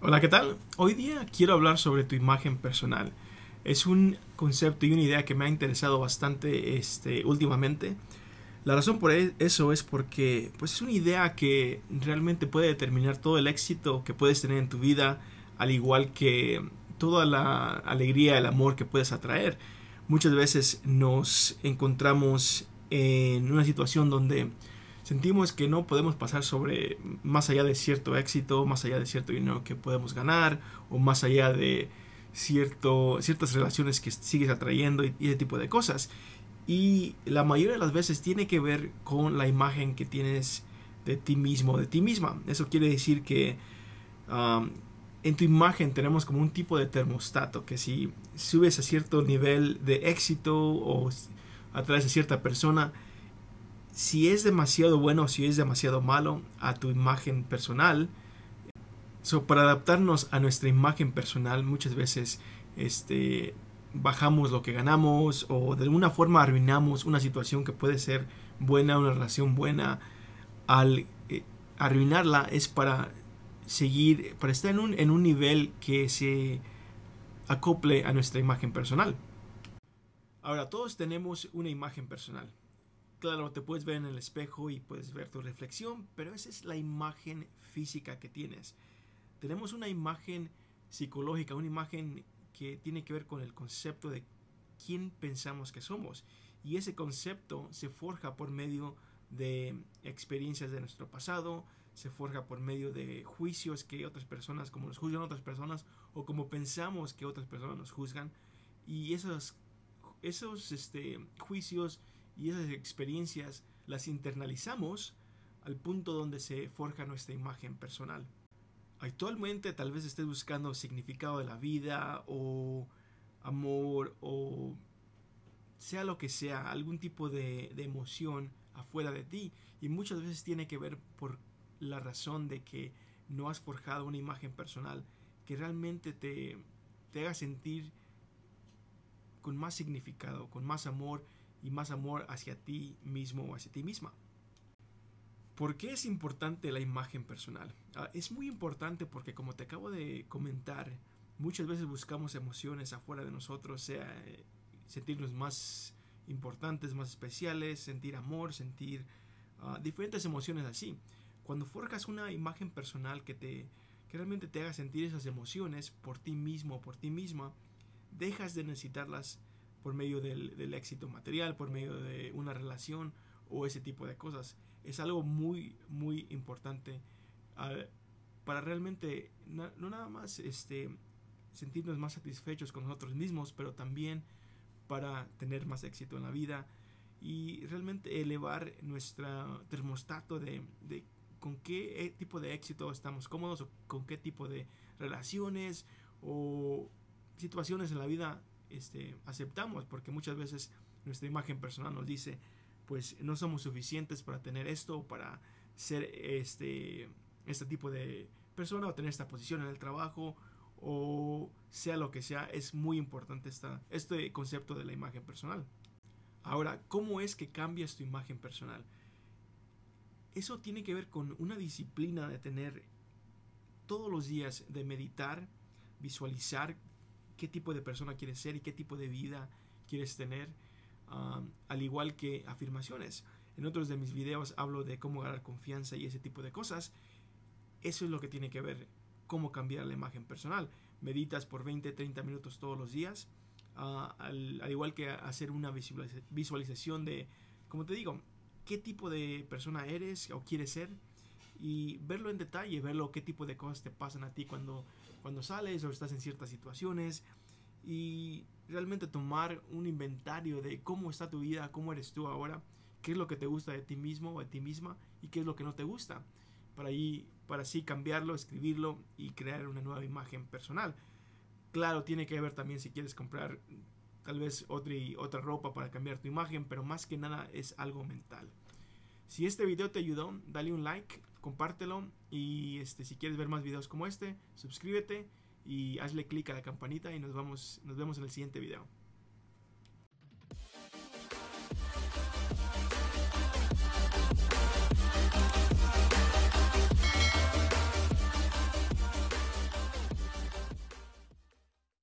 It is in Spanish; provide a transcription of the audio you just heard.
Hola, ¿qué tal? Hoy día quiero hablar sobre tu imagen personal. Es un concepto y una idea que me ha interesado bastante este, últimamente. La razón por e-, eso es porque pues, es una idea que realmente puede determinar todo el éxito que puedes tener en tu vida, al igual que toda la alegría, el amor que puedes atraer. Muchas veces nos encontramos en una situación donde sentimos que no podemos pasar sobre más allá de cierto éxito, más allá de cierto dinero que podemos ganar o más allá de cierto, ciertas relaciones que sigues atrayendo y, ese tipo de cosas. Y la mayoría de las veces tiene que ver con la imagen que tienes de ti mismo, de ti misma. Eso quiere decir que en tu imagen tenemos como un tipo de termostato que si subes a cierto nivel de éxito o atraes a cierta persona, si es demasiado bueno o si es demasiado malo a tu imagen personal. para adaptarnos a nuestra imagen personal muchas veces este, bajamos lo que ganamos o de alguna forma arruinamos una situación que puede ser buena, una relación buena. Al eh, arruinarla es para seguir, para estar en un, en un nivel que se acople a nuestra imagen personal. Ahora, todos tenemos una imagen personal. Claro, te puedes ver en el espejo y puedes ver tu reflexión, pero esa es la imagen física que tienes. Tenemos una imagen psicológica, una imagen que tiene que ver con el concepto de quién pensamos que somos. Y ese concepto se forja por medio de experiencias de nuestro pasado, se forja por medio de juicios que otras personas, como nos juzgan otras personas, o como pensamos que otras personas nos juzgan. Y esos, esos este, juicios y esas experiencias las internalizamos al punto donde se forja nuestra imagen personal. Actualmente tal vez estés buscando significado de la vida o amor o sea lo que sea, algún tipo de, emoción afuera de ti y muchas veces tiene que ver por la razón de que no has forjado una imagen personal que realmente te, te haga sentir con más significado, con más amor y más amor hacia ti mismo o hacia ti misma. ¿Por qué es importante la imagen personal? Ah, es muy importante porque como te acabo de comentar, muchas veces buscamos emociones afuera de nosotros, sea eh, sentirnos más importantes, más especiales, sentir amor, sentir ah, diferentes emociones así. Cuando forjas una imagen personal que te realmente te haga sentir esas emociones por ti mismo, o por ti misma, dejas de necesitarlas por medio del, del, éxito material, por medio de una relación o ese tipo de cosas. Es algo muy, muy importante para realmente no nada más este, sentirnos más satisfechos con nosotros mismos, pero también para tener más éxito en la vida y realmente elevar nuestro termostato de, de con qué eh, tipo de éxito estamos cómodos o con qué tipo de relaciones o situaciones en la vida este, aceptamos, porque muchas veces nuestra imagen personal nos dice, pues no somos suficientes para tener esto, para ser este, este tipo de persona o tener esta posición en el trabajo o sea lo que sea, es muy importante esta, este concepto de la imagen personal. Ahora, ¿cómo es que cambias tu imagen personal? Eso tiene que ver con una disciplina de tener todos los días, de meditar, visualizar qué tipo de persona quieres ser y qué tipo de vida quieres tener, um, al igual que afirmaciones. En otros de mis videos hablo de cómo ganar confianza y ese tipo de cosas. Eso es lo que tiene que ver cómo cambiar la imagen personal. Meditas por 20, 30 minutos todos los días, uh, al, igual que hacer una visualización de, como te digo, qué tipo de persona eres o quieres ser y verlo en detalle, verlo qué tipo de cosas te pasan a ti cuando, cuando sales o estás en ciertas situaciones y realmente tomar un inventario de cómo está tu vida, cómo eres tú ahora, qué es lo que te gusta de ti mismo o de ti misma y qué es lo que no te gusta. Para, para así cambiarlo, escribirlo y crear una nueva imagen personal. Claro, tiene que ver también si quieres comprar tal vez otra, otra ropa para cambiar tu imagen, pero más que nada es algo mental. Si este video te ayudó, dale un like, compártelo y este, si quieres ver más videos como este, suscríbete y hazle clic a la campanita y nos, vamos, nos vemos en el siguiente video.